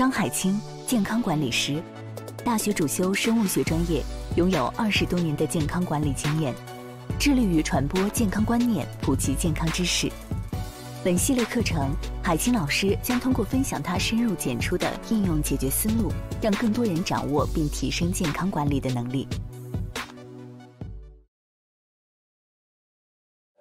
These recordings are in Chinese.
张海清，健康管理师，大学主修生物学专业，拥有二十多年的健康管理经验，致力于传播健康观念、普及健康知识。本系列课程，海清老师将通过分享他深入浅出的应用解决思路，让更多人掌握并提升健康管理的能力。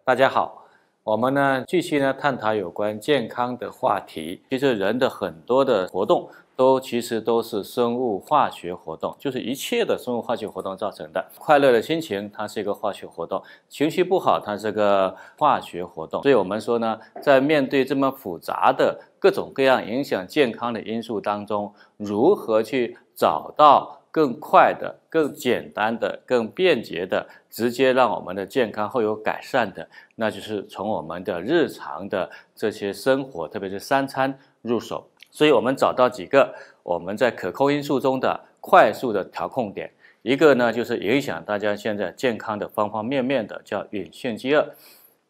大家好。我们呢，继续呢探讨有关健康的话题。其实人的很多的活动，都其实都是生物化学活动，就是一切的生物化学活动造成的。快乐的心情，它是一个化学活动；情绪不好，它是个化学活动。所以我们说呢，在面对这么复杂的各种各样影响健康的因素当中，如何去找到？更快的、更简单的、更便捷的，直接让我们的健康会有改善的，那就是从我们的日常的这些生活，特别是三餐入手。所以，我们找到几个我们在可控因素中的快速的调控点。一个呢，就是影响大家现在健康的方方面面的，叫“隐性饥、饿”。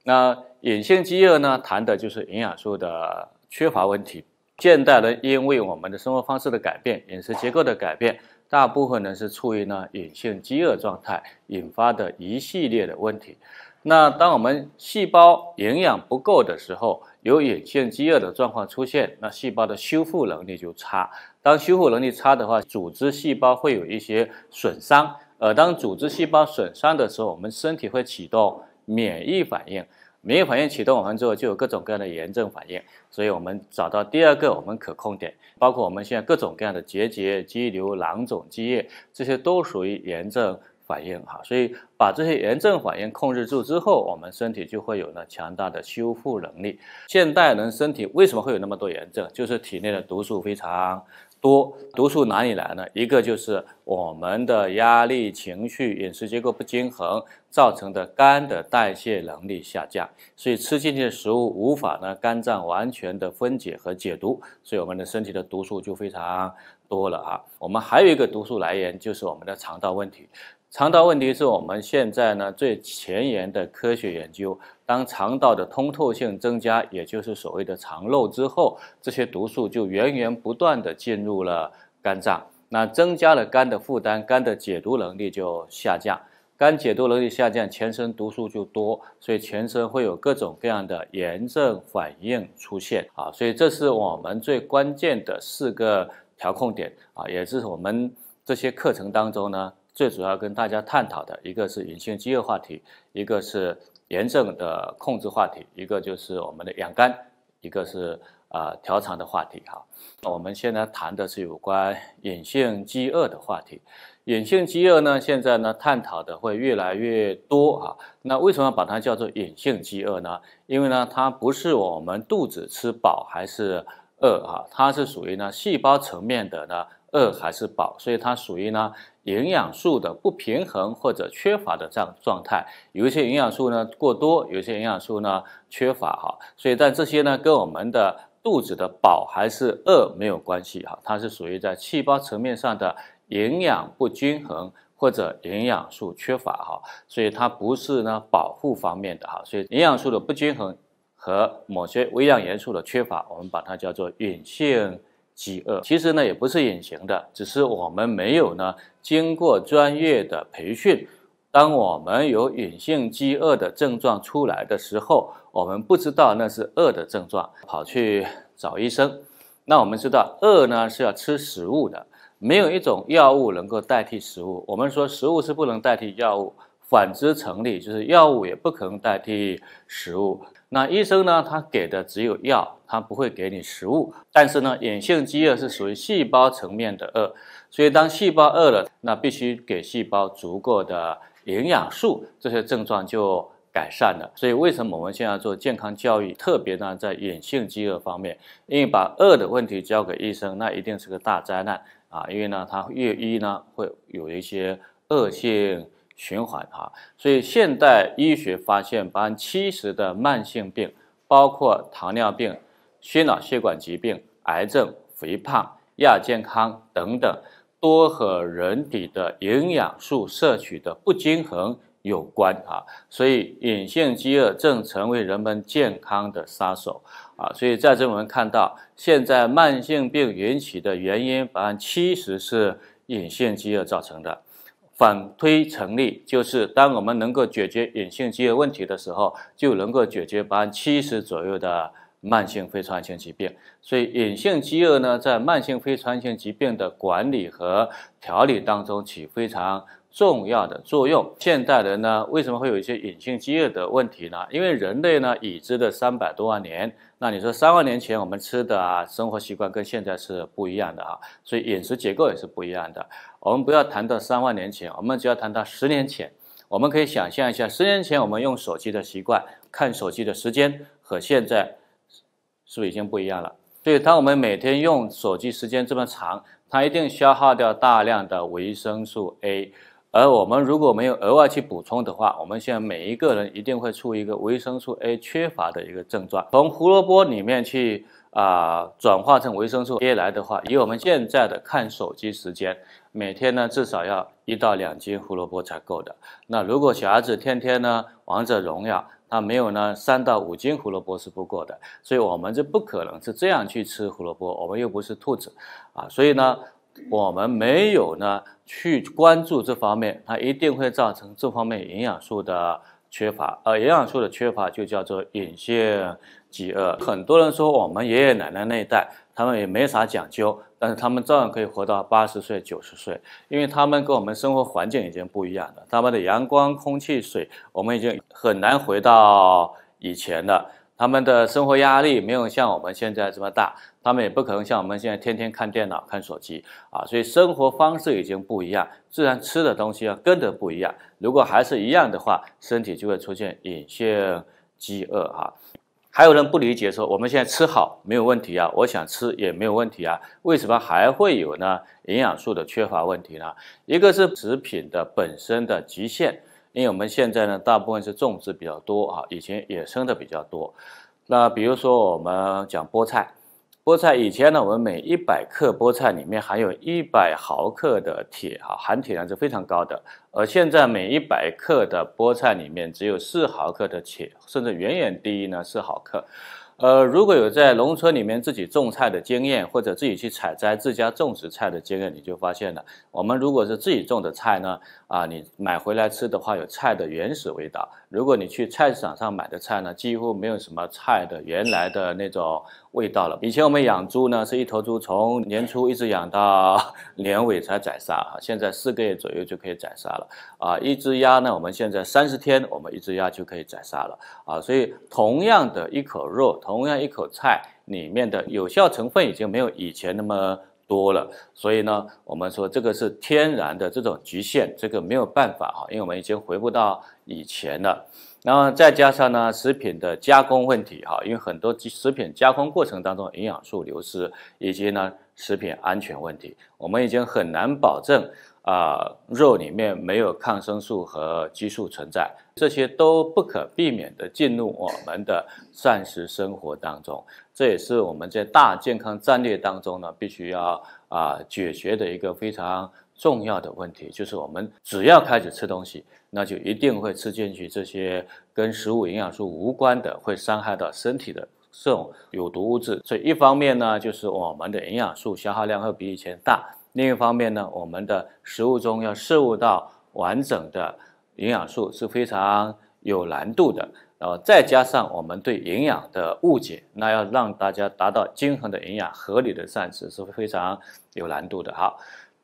那“隐性饥、饿”呢，谈的就是营养素的缺乏问题。现代人因为我们的生活方式的改变、饮食结构的改变。大部分呢是处于呢隐性饥饿状态引发的一系列的问题。那当我们细胞营养不够的时候，有隐性饥饿的状况出现，那细胞的修复能力就差。当修复能力差的话，组织细胞会有一些损伤。而当组织细胞损伤的时候，我们身体会启动免疫反应。免疫反应启动，我们之后就有各种各样的炎症反应，所以我们找到第二个我们可控点，包括我们现在各种各样的结节、肌瘤、囊肿、积液，这些都属于炎症。反应哈，所以把这些炎症反应控制住之后，我们身体就会有了强大的修复能力。现代人身体为什么会有那么多炎症？就是体内的毒素非常多。毒素哪里来呢？一个就是我们的压力、情绪、饮食结构不均衡造成的肝的代谢能力下降，所以吃进去的食物无法呢肝脏完全的分解和解毒，所以我们的身体的毒素就非常多了啊。我们还有一个毒素来源就是我们的肠道问题。肠道问题是我们现在呢最前沿的科学研究。当肠道的通透性增加，也就是所谓的肠漏之后，这些毒素就源源不断的进入了肝脏，那增加了肝的负担，肝的解毒能力就下降，肝解毒能力下降，全身毒素就多，所以全身会有各种各样的炎症反应出现啊！所以这是我们最关键的四个调控点啊，也是我们这些课程当中呢。最主要跟大家探讨的一个是隐性饥饿话题，一个是炎症的控制话题，一个就是我们的养肝，一个是啊调肠的话题哈。那我们现在谈的是有关隐性饥饿的话题。隐性饥饿呢，现在呢探讨的会越来越多啊。那为什么要把它叫做隐性饥饿呢？因为呢，它不是我们肚子吃饱还是饿哈，它是属于呢细胞层面的呢饿还是饱，所以它属于呢。营养素的不平衡或者缺乏的这样状态，有一些营养素呢过多，有一些营养素呢缺乏哈，所以但这些呢跟我们的肚子的饱还是饿没有关系哈，它是属于在细胞层面上的营养不均衡或者营养素缺乏哈，所以它不是呢保护方面的哈，所以营养素的不均衡和某些微量元素的缺乏，我们把它叫做隐性饥饿，其实呢也不是隐形的，只是我们没有呢。经过专业的培训，当我们有隐性饥饿的症状出来的时候，我们不知道那是饿的症状，跑去找医生。那我们知道，饿呢是要吃食物的，没有一种药物能够代替食物。我们说食物是不能代替药物，反之成立，就是药物也不可能代替食物。那医生呢？他给的只有药，他不会给你食物。但是呢，隐性饥饿是属于细胞层面的饿，所以当细胞饿了，那必须给细胞足够的营养素，这些症状就改善了。所以为什么我们现在做健康教育，特别呢在隐性饥饿方面？因为把饿的问题交给医生，那一定是个大灾难啊！因为呢，他越医呢，会有一些恶性。循环啊，所以现代医学发现，百分之七十的慢性病，包括糖尿病、心脑血管疾病、癌症、肥胖、亚健康等等，多和人体的营养素摄取的不均衡有关啊。所以隐性饥饿正成为人们健康的杀手啊。所以在这我们看到，现在慢性病引起的原因，百分之七十是隐性饥饿造成的。反推成立，就是当我们能够解决隐性饥饿问题的时候，就能够解决百分之七十左右的慢性非传染性疾病。所以，隐性饥饿呢，在慢性非传染性疾病的管理和调理当中起非常。重要的作用。现代人呢，为什么会有一些隐性饥饿的问题呢？因为人类呢，已知的三百多万年。那你说三万年前我们吃的啊，生活习惯跟现在是不一样的啊，所以饮食结构也是不一样的。我们不要谈到三万年前，我们只要谈到十年前，我们可以想象一下，十年前我们用手机的习惯、看手机的时间和现在是不是已经不一样了？所以，当我们每天用手机时间这么长，它一定消耗掉大量的维生素 A。而我们如果没有额外去补充的话，我们现在每一个人一定会出一个维生素 A 缺乏的一个症状。从胡萝卜里面去啊转化成维生素 A 来的话，以我们现在的看手机时间，每天呢至少要一到两斤胡萝卜才够的。那如果小孩子天天呢王者荣耀，他没有呢三到五斤胡萝卜是不够的。所以我们就不可能是这样去吃胡萝卜，我们又不是兔子，啊，所以呢。我们没有呢去关注这方面，它一定会造成这方面营养素的缺乏，呃，营养素的缺乏就叫做隐性饥饿。很多人说我们爷爷奶奶那一代，他们也没啥讲究，但是他们照样可以活到八十岁、九十岁，因为他们跟我们生活环境已经不一样了，他们的阳光、空气、水，我们已经很难回到以前了。他们的生活压力没有像我们现在这么大，他们也不可能像我们现在天天看电脑、看手机啊，所以生活方式已经不一样，自然吃的东西啊跟着不一样。如果还是一样的话，身体就会出现隐性饥饿啊。还有人不理解说，我们现在吃好没有问题啊，我想吃也没有问题啊，为什么还会有呢？营养素的缺乏问题呢？一个是食品的本身的极限。因为我们现在呢，大部分是种植比较多啊，以前野生的比较多。那比如说我们讲菠菜，菠菜以前呢，我们每一百克菠菜里面含有一百毫克的铁啊，含铁量是非常高的。而现在每一百克的菠菜里面只有四毫克的铁，甚至远远低于呢四毫克。呃，如果有在农村里面自己种菜的经验，或者自己去采摘自家种植菜的经验，你就发现了，我们如果是自己种的菜呢，啊，你买回来吃的话，有菜的原始味道；如果你去菜市场上买的菜呢，几乎没有什么菜的原来的那种。味道了。以前我们养猪呢，是一头猪从年初一直养到 年尾才宰杀哈，现在四个月左右就可以宰杀了。啊，一只鸭呢，我们现在三十天，我们一只鸭就可以宰杀了。啊，所以同样的一口肉，同样一口菜里面的有效成分已经没有以前那么多了。所以呢，我们说这个是天然的这种局限，这个没有办法哈，因为我们已经回不到以前了。那么再加上呢，食品的加工问题哈，因为很多食品加工过程当中营养素流失，以及呢食品安全问题，我们已经很难保证啊肉里面没有抗生素和激素存在，这些都不可避免的进入我们的膳食生活当中，这也是我们在大健康战略当中呢必须要啊解决的一个非常。重要的问题就是，我们只要开始吃东西，那就一定会吃进去这些跟食物营养素无关的、会伤害到身体的这种有毒物质。所以，一方面呢，就是我们的营养素消耗量会比以前大；另一方面呢，我们的食物中要摄入到完整的营养素是非常有难度的。然后再加上我们对营养的误解，那要让大家达到均衡的营养、合理的膳食是非常有难度的。好。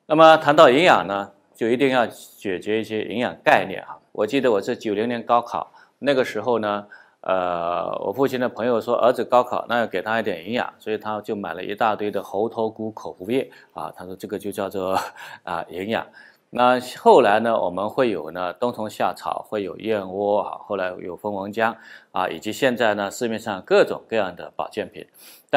那么谈到营养呢，就一定要解决一些营养概念哈。我记得我是九零年高考那个时候呢，呃，我父亲的朋友说儿子高考，那要给他一点营养，所以他就买了一大堆的猴头菇口服液啊，他说这个就叫做 啊营养。那后来呢，我们会有呢冬虫夏草，会有燕窝啊，后来有蜂王浆啊，以及现在呢市面上各种各样的保健品。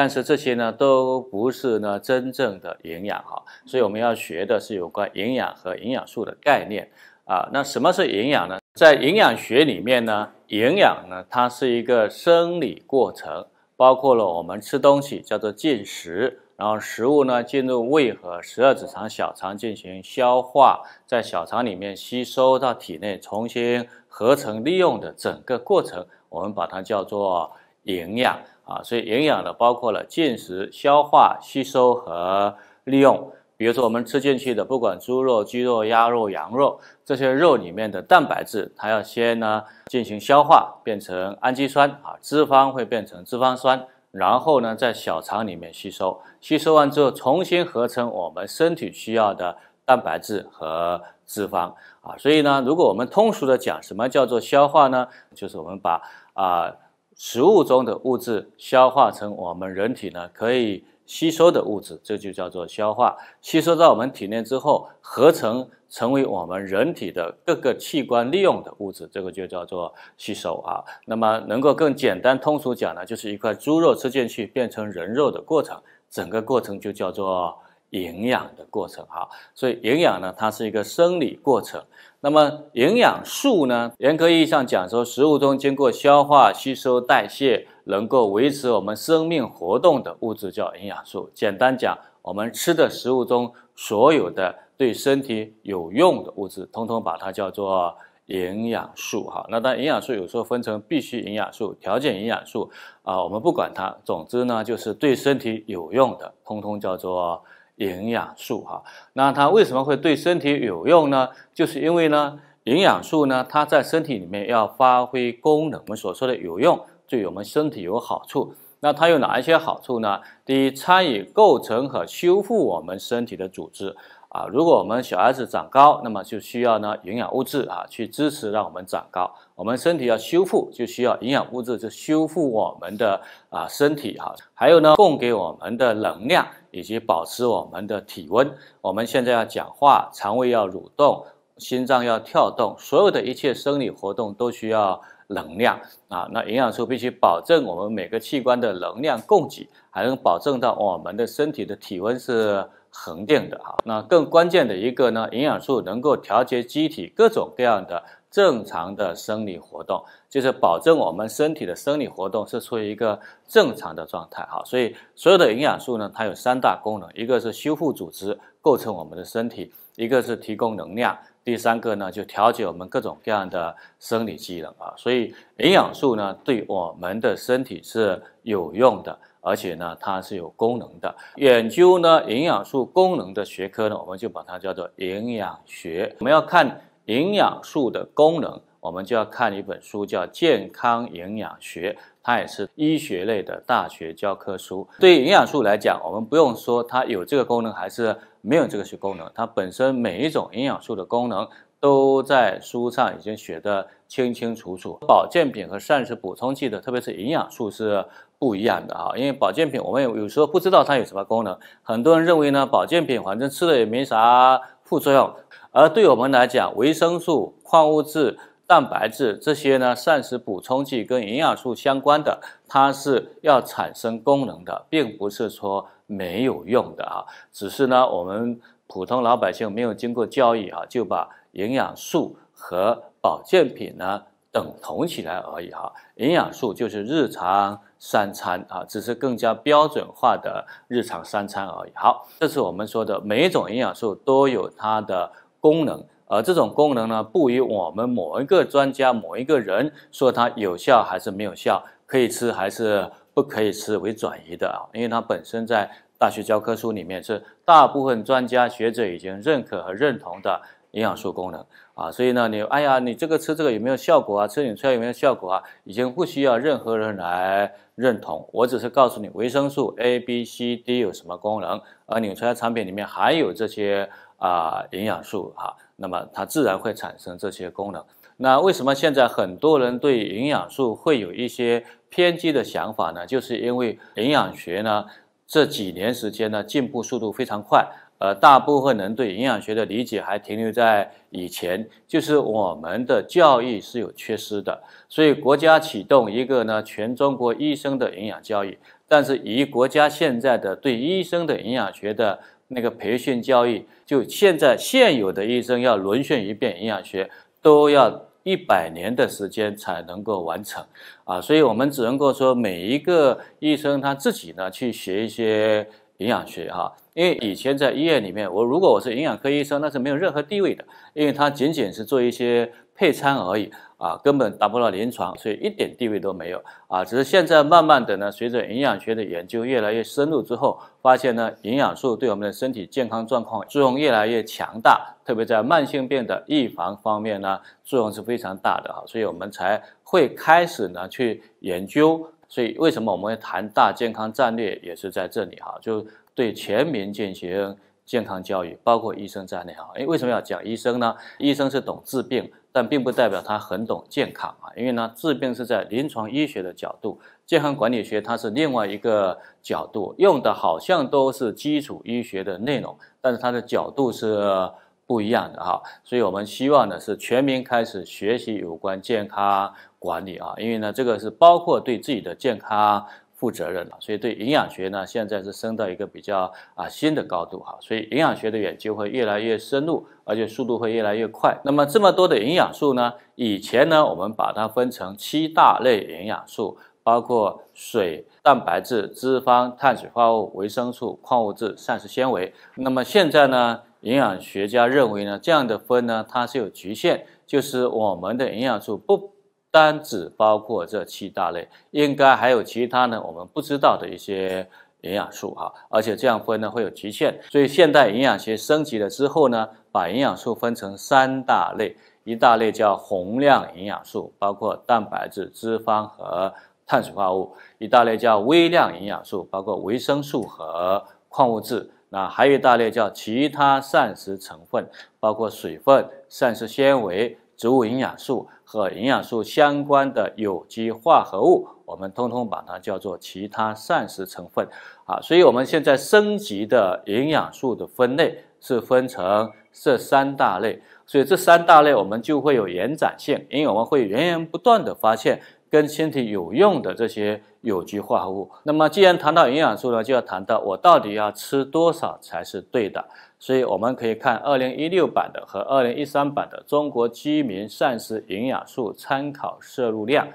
但是这些呢，都不是呢真正的营养哈，所以我们要学的是有关营养和营养素的概念啊。那什么是营养呢？在营养学里面呢，营养呢，它是一个生理过程，包括了我们吃东西叫做进食，然后食物呢进入胃和十二指肠、小肠进行消化，在小肠里面吸收到体内重新合成利用的整个过程，我们把它叫做营养。啊，所以营养呢，包括了进食、消化、吸收和利用。比如说，我们吃进去的，不管猪肉、鸡肉、鸭肉、羊肉这些肉里面的蛋白质，它要先呢进行消化，变成氨基酸啊，脂肪会变成脂肪酸，然后呢在小肠里面吸收，吸收完之后重新合成我们身体需要的蛋白质和脂肪啊。所以呢，如果我们通俗的讲，什么叫做消化呢？就是我们把啊。食物中的物质消化成我们人体呢可以吸收的物质，这就叫做消化；吸收到我们体内之后，合成成为我们人体的各个器官利用的物质，这个就叫做吸收啊。那么，能够更简单通俗讲呢，就是一块猪肉吃进去变成人肉的过程，整个过程就叫做营养的过程啊。所以，营养呢，它是一个生理过程。那么营养素呢？严格意义上讲，说食物中经过消化、吸收、代谢，能够维持我们生命活动的物质叫营养素。简单讲，我们吃的食物中所有的对身体有用的物质，通通把它叫做营养素。哈，那但营养素有时候分成必需营养素、条件营养素啊，我们不管它。总之呢，就是对身体有用的，通通叫做。营养素哈，那它为什么会对身体有用呢？就是因为呢，营养素呢，它在身体里面要发挥功能。我们所说的有用，对我们身体有好处。那它有哪一些好处呢？第一，参与构成和修复我们身体的组织啊。如果我们小孩子长高，那么就需要呢营养物质啊去支持让我们长高。我们身体要修复，就需要营养物质去修复我们的啊身体哈。还有呢，供给我们的能量。以及保持我们的体温，我们现在要讲话，肠胃要蠕动，心脏要跳动，所有的一切生理活动都需要能量啊。那营养素必须保证我们每个器官的能量供给，还能保证到我们的身体的体温是恒定的啊。那更关键的一个呢，营养素能够调节机体各种各样的。正常的生理活动就是保证我们身体的生理活动是处于一个正常的状态哈，所以所有的营养素呢，它有三大功能：一个是修复组织，构成我们的身体；一个是提供能量；第三个呢，就调节我们各种各样的生理机能啊。所以营养素呢，对我们的身体是有用的，而且呢，它是有功能的。研究呢营养素功能的学科呢，我们就把它叫做营养学。我们要看。营养素的功能，我们就要看一本书，叫《健康营养学》，它也是医学类的大学教科书。对于营养素来讲，我们不用说它有这个功能还是没有这个功能，它本身每一种营养素的功能都在书上已经写的清清楚楚。保健品和膳食补充剂的，特别是营养素是不一样的啊，因为保健品我们有时候不知道它有什么功能，很多人认为呢，保健品反正吃了也没啥副作用。而对我们来讲，维生素、矿物质、蛋白质这些呢，膳食补充剂跟营养素相关的，它是要产生功能的，并不是说没有用的啊。只是呢，我们普通老百姓没有经过教育啊，就把营养素和保健品呢等同起来而已哈。营养素就是日常三餐啊，只是更加标准化的日常三餐而已。好，这是我们说的每一种营养素都有它的。功能，而这种功能呢，不以我们某一个专家、某一个人说它有效还是没有效，可以吃还是不可以吃为转移的啊，因为它本身在大学教科书里面是大部分专家学者已经认可和认同的营养素功能啊，所以呢，你哎呀，你这个吃这个有没有效果啊？吃你出来有没有效果啊？已经不需要任何人来认同，我只是告诉你维生素 A、B、C、D 有什么功能，而纽崔莱产品里面含有这些。啊，营养素哈，那么它自然会产生这些功能。那为什么现在很多人对营养素会有一些偏激的想法呢？就是因为营养学呢这几年时间呢进步速度非常快，呃，大部分人对营养学的理解还停留在以前，就是我们的教育是有缺失的。所以国家启动一个呢全中国医生的营养教育，但是以国家现在的对医生的营养学的。那个培训教育，就现在现有的医生要轮训一遍营养学，都要一百年的时间才能够完成，啊，所以我们只能够说每一个医生他自己呢去学一些营养学哈，因为以前在医院里面，我如果我是营养科医生，那是没有任何地位的，因为他仅仅是做一些配餐而已。啊，根本达不到临床，所以一点地位都没有啊。只是现在慢慢的呢，随着营养学的研究越来越深入之后，发现呢，营养素对我们的身体健康状况作用越来越强大，特别在慢性病的预防方面呢，作用是非常大的哈。所以我们才会开始呢去研究。所以为什么我们会谈大健康战略，也是在这里哈，就对全民进行健康教育，包括医生在内哈。诶，为什么要讲医生呢？医生是懂治病。但并不代表他很懂健康啊，因为呢，治病是在临床医学的角度，健康管理学它是另外一个角度，用的好像都是基础医学的内容，但是它的角度是不一样的哈。所以我们希望呢是全民开始学习有关健康管理啊，因为呢这个是包括对自己的健康。负责任了，所以对营养学呢，现在是升到一个比较啊新的高度哈，所以营养学的研究会越来越深入，而且速度会越来越快。那么这么多的营养素呢，以前呢我们把它分成七大类营养素，包括水、蛋白质、脂肪、碳水化合物、维生素、矿物质、膳食纤维。那么现在呢，营养学家认为呢，这样的分呢它是有局限，就是我们的营养素不。单只包括这七大类，应该还有其他呢，我们不知道的一些营养素哈。而且这样分呢会有局限，所以现代营养学升级了之后呢，把营养素分成三大类：一大类叫宏量营养素，包括蛋白质、脂肪和碳水化合物；一大类叫微量营养素，包括维生素和矿物质。那还有一大类叫其他膳食成分，包括水分、膳食纤维、植物营养素。和营养素相关的有机化合物，我们通通把它叫做其他膳食成分啊。所以，我们现在升级的营养素的分类是分成这三大类。所以，这三大类我们就会有延展性，因为我们会源源不断的发现跟身体有用的这些。有机化合物。那么，既然谈到营养素呢，就要谈到我到底要吃多少才是对的。所以，我们可以看二零一六版的和二零一三版的《中国居民膳食营养素参考摄入量》。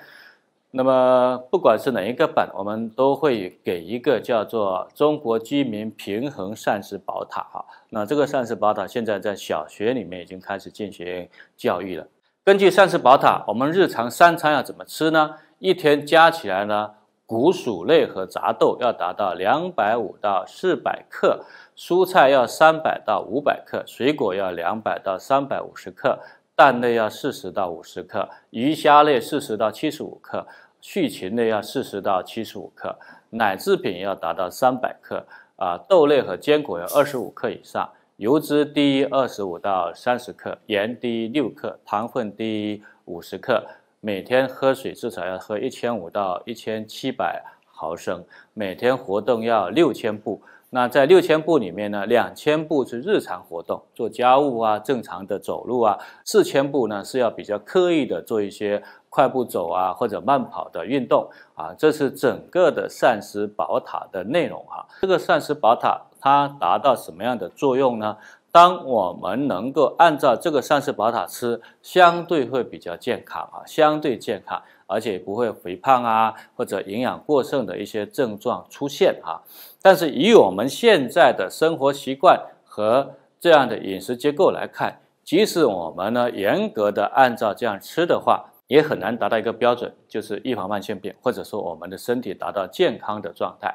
那么，不管是哪一个版，我们都会给一个叫做《中国居民平衡膳食宝塔》哈。那这个膳食宝塔现在在小学里面已经开始进行教育了。根据膳食宝塔，我们日常三餐要怎么吃呢？一天加起来呢？谷薯类和杂豆要达到两百五到四百克，蔬菜要三百到五百克，水果要两百到三百五十克，蛋类要四十到五十克，鱼虾类四十到七十五克，畜禽类要四十到七十五克，奶制品要达到三百克，啊，豆类和坚果要二十五克以上，油脂低二十五到三十克，盐低于六克，糖分低于五十克。每天喝水至少要喝一千五到一千七百毫升，每天活动要六千步。那在六千步里面呢，两千步是日常活动，做家务啊、正常的走路啊；四千步呢是要比较刻意的做一些快步走啊或者慢跑的运动啊。这是整个的膳食宝塔的内容啊。这个膳食宝塔它达到什么样的作用呢？当我们能够按照这个膳食宝塔吃，相对会比较健康啊，相对健康，而且不会肥胖啊，或者营养过剩的一些症状出现啊。但是以我们现在的生活习惯和这样的饮食结构来看，即使我们呢严格的按照这样吃的话，也很难达到一个标准，就是预防慢性病，或者说我们的身体达到健康的状态。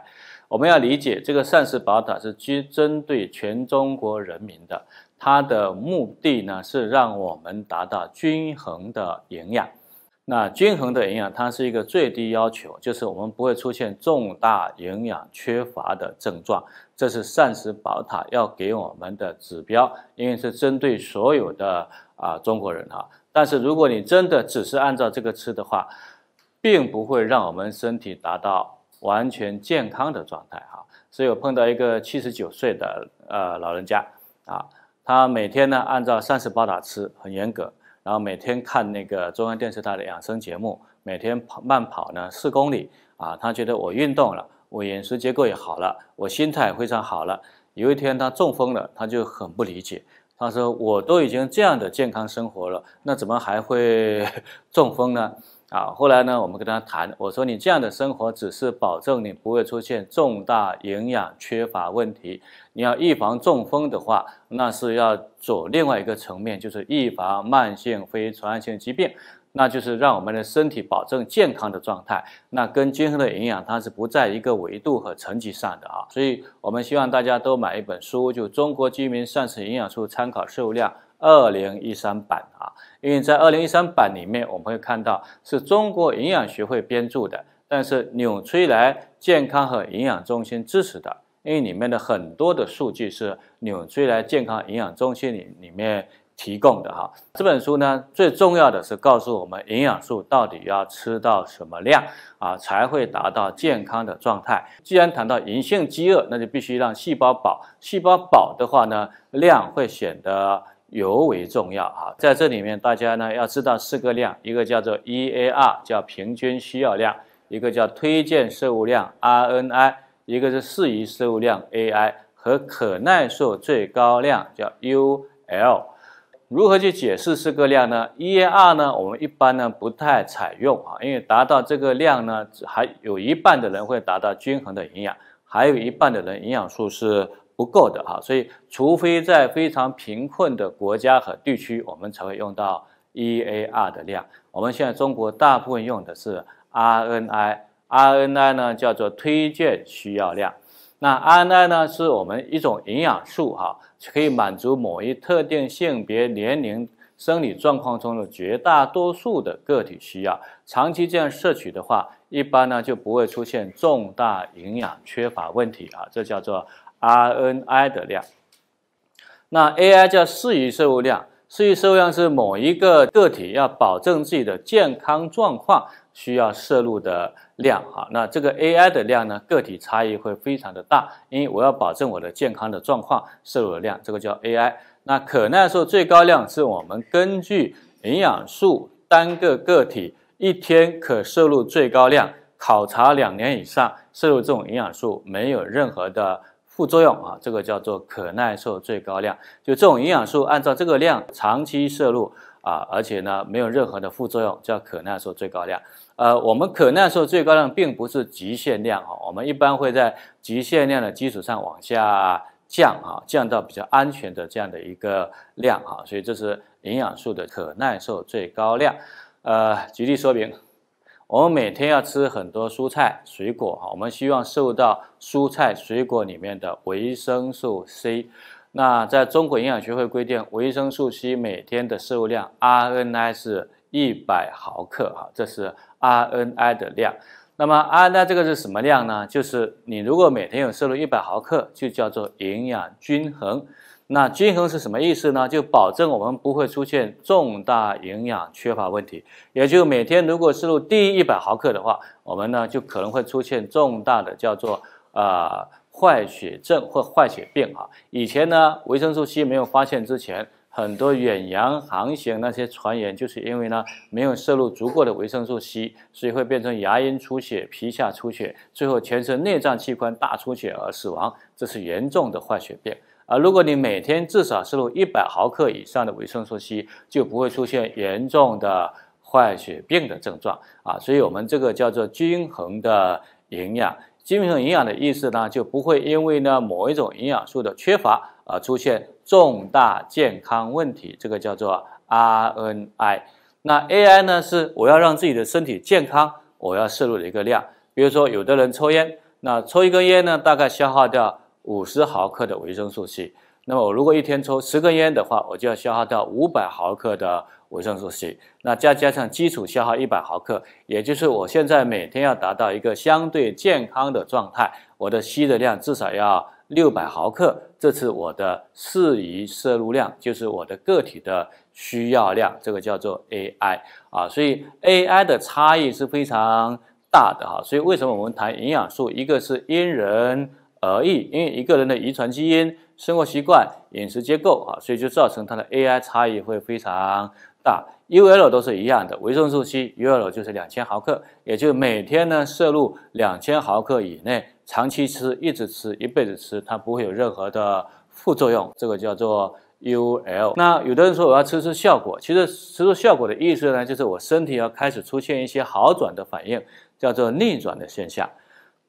我们要理解这个膳食宝塔是针针对全中国人民的，它的目的呢是让我们达到均衡的营养。那均衡的营养，它是一个最低要求，就是我们不会出现重大营养缺乏的症状。这是膳食宝塔要给我们的指标，因为是针对所有的啊中国人哈。但是如果你真的只是按照这个吃的话，并不会让我们身体达到。完全健康的状态哈，所以我碰到一个七十九岁的呃老人家啊，他每天呢按照膳食包打吃很严格，然后每天看那个中央电视台的养生节目，每天跑慢跑呢四公里啊，他觉得我运动了，我饮食结构也好了，我心态非常好了。有一天他中风了，他就很不理解，他说我都已经这样的健康生活了，那怎么还会 中风呢？啊，后来呢，我们跟他谈，我说你这样的生活只是保证你不会出现重大营养缺乏问题。你要预防中风的话，那是要走另外一个层面，就是预防慢性非传染性疾病，那就是让我们的身体保证健康的状态。那跟均衡的营养它是不在一个维度和层级上的啊，所以我们希望大家都买一本书，就《中国居民膳食营养素参考摄入量》。二零一三版啊，因为在二零一三版里面，我们会看到是中国营养学会编著的，但是纽崔莱健康和营养中心支持的，因为里面的很多的数据是纽崔莱健康营养中心里里面提供的哈。这本书呢，最重要的是告诉我们营养素到底要吃到什么量啊，才会达到健康的状态。既然谈到隐性饥饿，那就必须让细胞饱，细胞饱的话呢，量会显得。尤为重要哈，在这里面大家呢要知道四个量，一个叫做 E A R，叫平均需要量；一个叫推荐摄入量 R N I；一个是适宜摄入量 A I 和可耐受最高量，叫 U L。如何去解释四个量呢？E A R 呢？我们一般呢不太采用啊，因为达到这个量呢，还有一半的人会达到均衡的营养，还有一半的人营养素是。不够的哈，所以除非在非常贫困的国家和地区，我们才会用到 E A R 的量。我们现在中国大部分用的是 R N I，R N I 呢叫做推荐需要量。那 R N I 呢是我们一种营养素哈，可以满足某一特定性别、年龄、生理状况中的绝大多数的个体需要。长期这样摄取的话，一般呢就不会出现重大营养缺乏问题啊，这叫做。RNI 的量，那 AI 叫适宜摄入量，适宜摄入量是某一个个体要保证自己的健康状况需要摄入的量哈。那这个 AI 的量呢，个体差异会非常的大，因为我要保证我的健康的状况摄入的量，这个叫 AI。那可耐受最高量是我们根据营养素单个个体一天可摄入最高量，考察两年以上摄入这种营养素没有任何的。副作用啊，这个叫做可耐受最高量。就这种营养素，按照这个量长期摄入啊，而且呢没有任何的副作用，叫可耐受最高量。呃，我们可耐受最高量并不是极限量啊，我们一般会在极限量的基础上往下降啊，降到比较安全的这样的一个量啊。所以这是营养素的可耐受最高量。呃，举例说明。我们每天要吃很多蔬菜、水果哈，我们希望受到蔬菜、水果里面的维生素 C。那在中国营养学会规定，维生素 C 每天的摄入量 RNI 是100毫克哈，这是 RNI 的量。那么 RNI 这个是什么量呢？就是你如果每天有摄入100毫克，就叫做营养均衡。那均衡是什么意思呢？就保证我们不会出现重大营养缺乏问题。也就每天如果摄入低于一百毫克的话，我们呢就可能会出现重大的叫做啊坏血症或坏血病啊。以前呢维生素 C 没有发现之前，很多远洋航行那些船员就是因为呢没有摄入足够的维生素 C，所以会变成牙龈出血、皮下出血，最后全身内脏器官大出血而死亡，这是严重的坏血病。啊，如果你每天至少摄入一百毫克以上的维生素 C，就不会出现严重的坏血病的症状啊。所以，我们这个叫做均衡的营养。均衡营养的意思呢，就不会因为呢某一种营养素的缺乏啊，出现重大健康问题。这个叫做 RNI。那 AI 呢，是我要让自己的身体健康，我要摄入的一个量。比如说，有的人抽烟，那抽一根烟呢，大概消耗掉。五十毫克的维生素 C，那么我如果一天抽十根烟的话，我就要消耗掉五百毫克的维生素 C，那再加上基础消耗一百毫克，也就是我现在每天要达到一个相对健康的状态，我的硒的量至少要六百毫克。这是我的适宜摄入量，就是我的个体的需要量，这个叫做 AI 啊。所以 AI 的差异是非常大的哈。所以为什么我们谈营养素，一个是因人。而异，因为一个人的遗传基因、生活习惯、饮食结构啊，所以就造成他的 AI 差异会非常大。UL 都是一样的，维生素 C UL 就是两千毫克，也就每天呢摄入两千毫克以内，长期吃、一直吃、一辈子吃，它不会有任何的副作用。这个叫做 UL。那有的人说我要吃出效果，其实吃出效果的意思呢，就是我身体要开始出现一些好转的反应，叫做逆转的现象。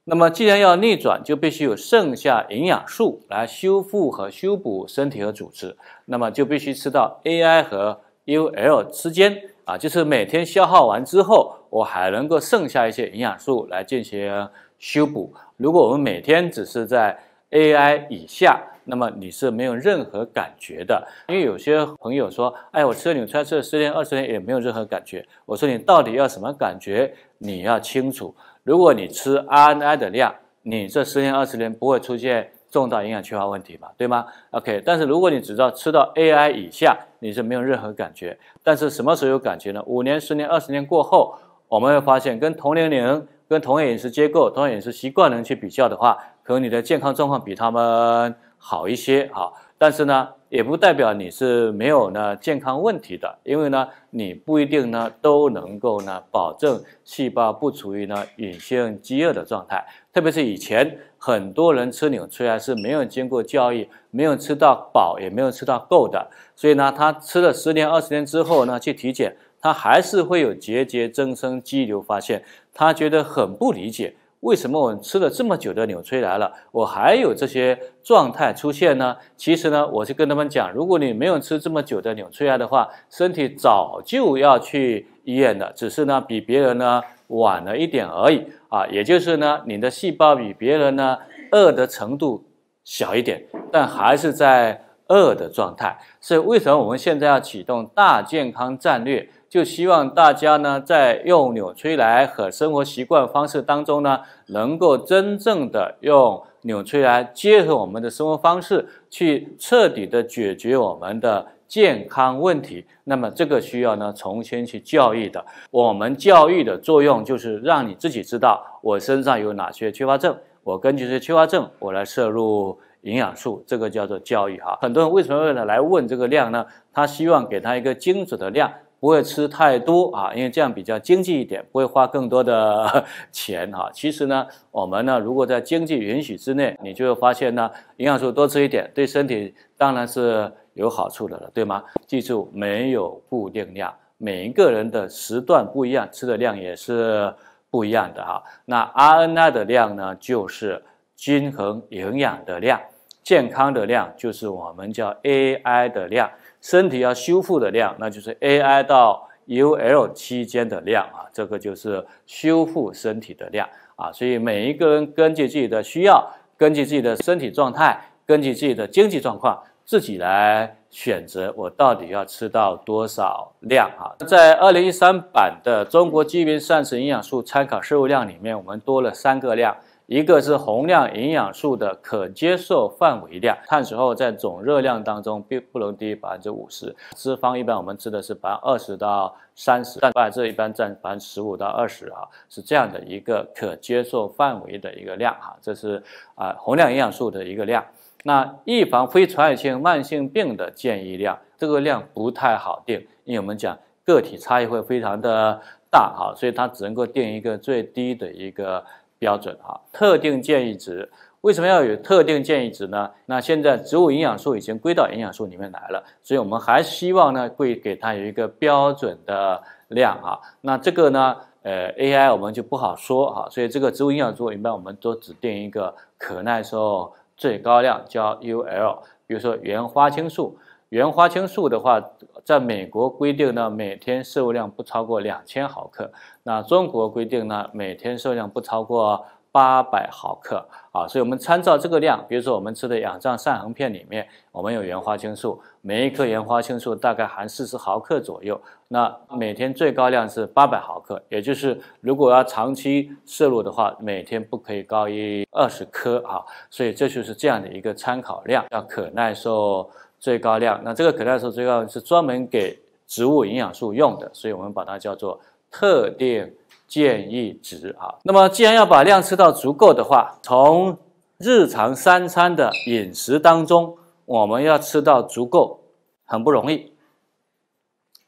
那么，既然要逆转，就必须有剩下营养素来修复和修补身体和组织。那么就必须吃到 AI 和 UL 之间啊，就是每天消耗完之后，我还能够剩下一些营养素来进行修补。如果我们每天只是在 AI 以下，那么你是没有任何感觉的。因为有些朋友说：“哎，我吃了纽崔莱吃了十天、二十天也没有任何感觉。”我说：“你到底要什么感觉？你要清楚。”如果你吃 RNI 的量，你这十年、二十年不会出现重大营养缺乏问题吧？对吗？OK，但是如果你只到吃到 AI 以下，你是没有任何感觉。但是什么时候有感觉呢？五年、十年、二十年过后，我们会发现跟同年龄、跟同样饮食结构、同样饮食习惯人去比较的话，可能你的健康状况比他们好一些啊。但是呢？也不代表你是没有呢健康问题的，因为呢，你不一定呢都能够呢保证细胞不处于呢隐性饥饿的状态，特别是以前很多人吃纽崔莱是没有经过教育，没有吃到饱，也没有吃到够的，所以呢，他吃了十年二十年之后呢去体检，他还是会有结节增生、肌瘤发现，他觉得很不理解。为什么我吃了这么久的纽崔莱了，我还有这些状态出现呢？其实呢，我是跟他们讲，如果你没有吃这么久的纽崔莱的话，身体早就要去医院的，只是呢比别人呢晚了一点而已啊，也就是呢你的细胞比别人呢饿的程度小一点，但还是在饿的状态。所以为什么我们现在要启动大健康战略？就希望大家呢，在用纽崔莱和生活习惯方式当中呢，能够真正的用纽崔莱结合我们的生活方式，去彻底的解决我们的健康问题。那么这个需要呢重新去教育的。我们教育的作用就是让你自己知道我身上有哪些缺乏症，我根据这些缺乏症，我来摄入营养素，这个叫做教育哈。很多人为什么为了来问这个量呢？他希望给他一个精准的量。不会吃太多啊，因为这样比较经济一点，不会花更多的 钱哈。其实呢，我们呢，如果在经济允许之内，你就会发现呢，营养素多吃一点，对身体当然是有好处的了，对吗？记住，没有固定量，每一个人的时段不一样，吃的量也是不一样的哈。那 RNI 的量呢，就是均衡营养的量，健康的量，就是我们叫 AI 的量。身体要修复的量，那就是 A I 到 U L 期间的量啊，这个就是修复身体的量啊。所以每一个人根据自己的需要，根据自己的身体状态，根据自己的经济状况，自己来选择我到底要吃到多少量啊。在二零一三版的中国居民膳食营养素参考摄入量里面，我们多了三个量。一个是宏量营养素的可接受范围量，碳水后在总热量当中并不能低于百分之五十，脂肪一般我们吃的是百分之二十到三十，蛋白质一般占百分之十五到二十啊，是这样的一个可接受范围的一个量哈，这是啊宏量营养素的一个量。那预防非传染性慢性病的建议量，这个量不太好定，因为我们讲个体差异会非常的大哈，所以它只能够定一个最低的一个。标准哈。特定建议值，为什么要有特定建议值呢？那现在植物营养素已经归到营养素里面来了，所以我们还希望呢，会给它有一个标准的量啊。那这个呢，呃，AI 我们就不好说啊。所以这个植物营养素一般我们都指定一个可耐受最高量，叫 UL。比如说原花青素，原花青素的话。在美国规定呢，每天摄入量不超过两千毫克。那中国规定呢，每天摄入量不超过八百毫克啊。所以，我们参照这个量，比如说我们吃的养仗散横片里面，我们有原花青素，每一颗原花青素大概含四十毫克左右。那每天最高量是八百毫克，也就是如果要长期摄入的话，每天不可以高于二十颗啊。所以，这就是这样的一个参考量，要可耐受。最高量，那这个可耐受最高量是专门给植物营养素用的，所以我们把它叫做特定建议值啊。那么既然要把量吃到足够的话，从日常三餐的饮食当中，我们要吃到足够很不容易，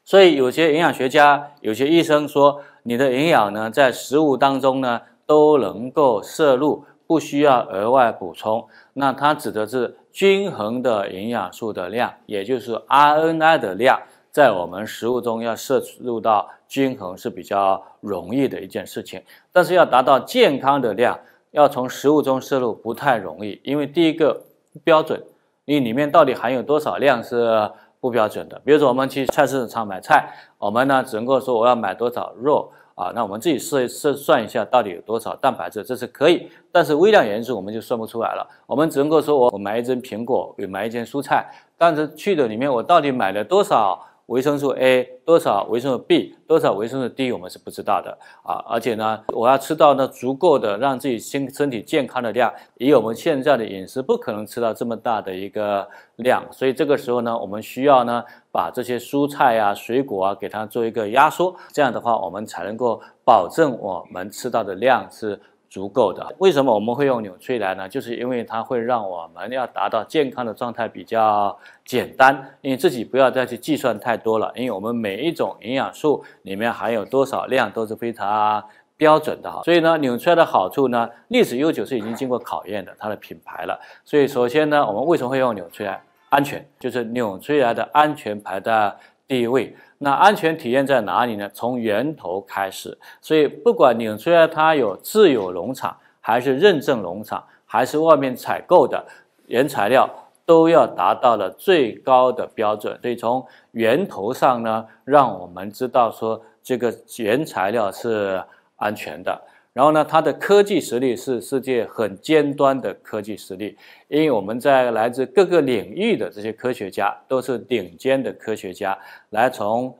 所以有些营养学家、有些医生说，你的营养呢在食物当中呢都能够摄入，不需要额外补充。那他指的是。均衡的营养素的量，也就是 RNI 的量，在我们食物中要摄入到均衡是比较容易的一件事情，但是要达到健康的量，要从食物中摄入不太容易，因为第一个标准，你里面到底含有多少量是不标准的。比如说我们去菜市场买菜，我们呢只能够说我要买多少肉。啊，那我们自己设设算一下，到底有多少蛋白质，这是可以；但是微量元素我们就算不出来了，我们只能够说我我买一斤苹果，买一斤蔬菜，但是去的里面我到底买了多少？维生素 A 多少，维生素 B 多少，维生素 D 我们是不知道的啊！而且呢，我要吃到呢足够的让自己身身体健康的量，以我们现在的饮食不可能吃到这么大的一个量，所以这个时候呢，我们需要呢把这些蔬菜呀、水果啊给它做一个压缩，这样的话我们才能够保证我们吃到的量是。足够的。为什么我们会用纽崔莱呢？就是因为它会让我们要达到健康的状态比较简单，你自己不要再去计算太多了。因为我们每一种营养素里面含有多少量都是非常标准的，所以呢，纽崔莱的好处呢，历史悠久是已经经过考验的，它的品牌了。所以首先呢，我们为什么会用纽崔莱？安全，就是纽崔莱的安全排在第一位。那安全体验在哪里呢？从源头开始，所以不管纽崔莱它有自有农场，还是认证农场，还是外面采购的原材料，都要达到了最高的标准。所以从源头上呢，让我们知道说这个原材料是安全的。然后呢，它的科技实力是世界很尖端的科技实力，因为我们在来自各个领域的这些科学家都是顶尖的科学家，来从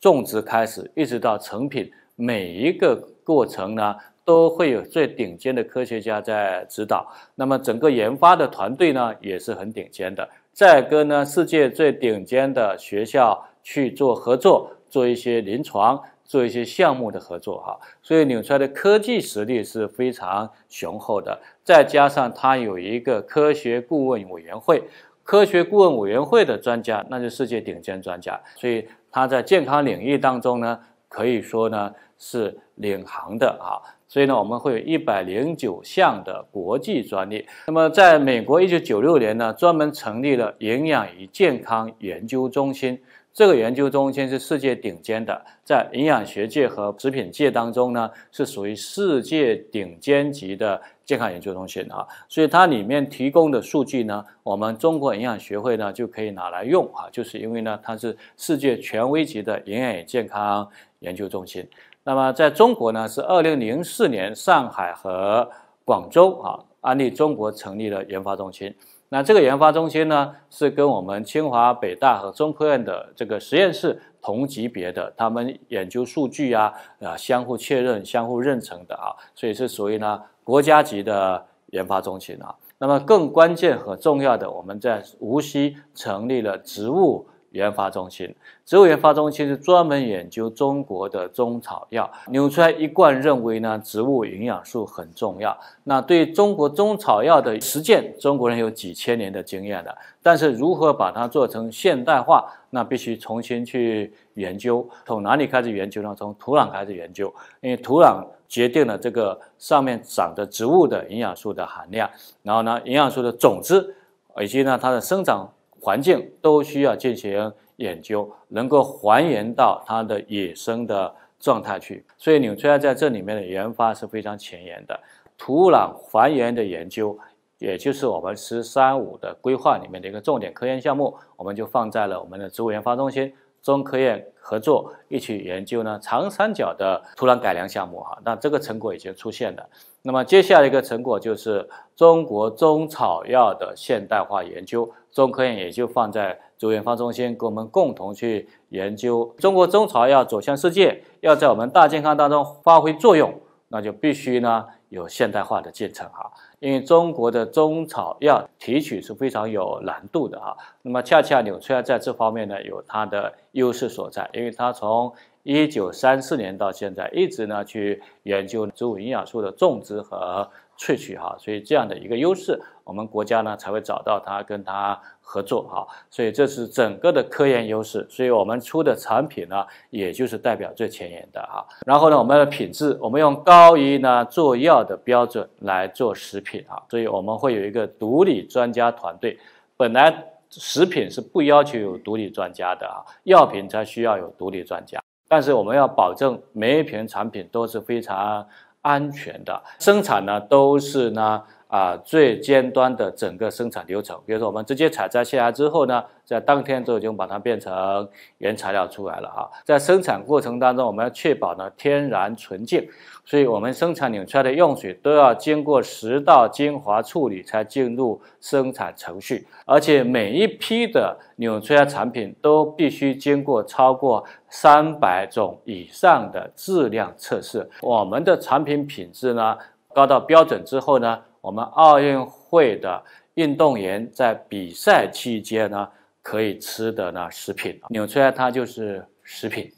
种植开始一直到成品，每一个过程呢都会有最顶尖的科学家在指导。那么整个研发的团队呢也是很顶尖的，再跟呢世界最顶尖的学校去做合作，做一些临床。做一些项目的合作哈，所以纽崔莱的科技实力是非常雄厚的，再加上它有一个科学顾问委员会，科学顾问委员会的专家，那就世界顶尖专家，所以它在健康领域当中呢，可以说呢是领航的啊，所以呢我们会有一百零九项的国际专利，那么在美国一九九六年呢，专门成立了营养与健康研究中心。这个研究中心是世界顶尖的，在营养学界和食品界当中呢，是属于世界顶尖级的健康研究中心啊。所以它里面提供的数据呢，我们中国营养学会呢就可以拿来用啊，就是因为呢它是世界权威级的营养与健康研究中心。那么在中国呢，是二零零四年上海和广州啊安利中国成立了研发中心。那这个研发中心呢，是跟我们清华、北大和中科院的这个实验室同级别的，他们研究数据啊，相互确认、相互认成的啊，所以是属于呢国家级的研发中心啊。那么更关键和重要的，我们在无锡成立了植物。研发中心，植物研发中心是专门研究中国的中草药。纽崔一贯认为呢，植物营养素很重要。那对中国中草药的实践，中国人有几千年的经验的。但是如何把它做成现代化，那必须重新去研究。从哪里开始研究呢？从土壤开始研究，因为土壤决定了这个上面长的植物的营养素的含量。然后呢，营养素的种子，以及呢它的生长。环境都需要进行研究，能够还原到它的野生的状态去。所以纽崔莱在这里面的研发是非常前沿的，土壤还原的研究，也就是我们“十三五”的规划里面的一个重点科研项目，我们就放在了我们的植物研发中心。中科院合作一起研究呢，长三角的土壤改良项目哈，那这个成果已经出现了。那么接下来一个成果就是中国中草药的现代化研究，中科院也就放在主研发中心跟我们共同去研究。中国中草药走向世界，要在我们大健康当中发挥作用，那就必须呢有现代化的进程哈。因为中国的中草药提取是非常有难度的啊，那么恰恰纽崔莱在这方面呢有它的优势所在，因为它从一九三四年到现在一直呢去研究植物营养素的种植和萃取哈，所以这样的一个优势。我们国家呢才会找到他跟他合作啊，所以这是整个的科研优势，所以我们出的产品呢也就是代表最前沿的啊。然后呢，我们的品质，我们用高于呢做药的标准来做食品啊，所以我们会有一个独立专家团队。本来食品是不要求有独立专家的啊，药品才需要有独立专家。但是我们要保证每一瓶产品都是非常安全的，生产呢都是呢。啊，最尖端的整个生产流程，比如说我们直接采摘下来之后呢，在当天就已经把它变成原材料出来了啊。在生产过程当中，我们要确保呢天然纯净，所以我们生产纽崔莱的用水都要经过十道精华处理才进入生产程序，而且每一批的纽崔莱产品都必须经过超过三百种以上的质量测试。我们的产品品质呢高到标准之后呢。我们奥运会的运动员在比赛期间呢，可以吃的呢食品，纽崔莱它就是食品，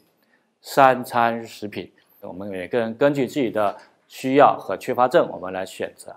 三餐食品，我们每个人根据自己的需要和缺乏症，我们来选择。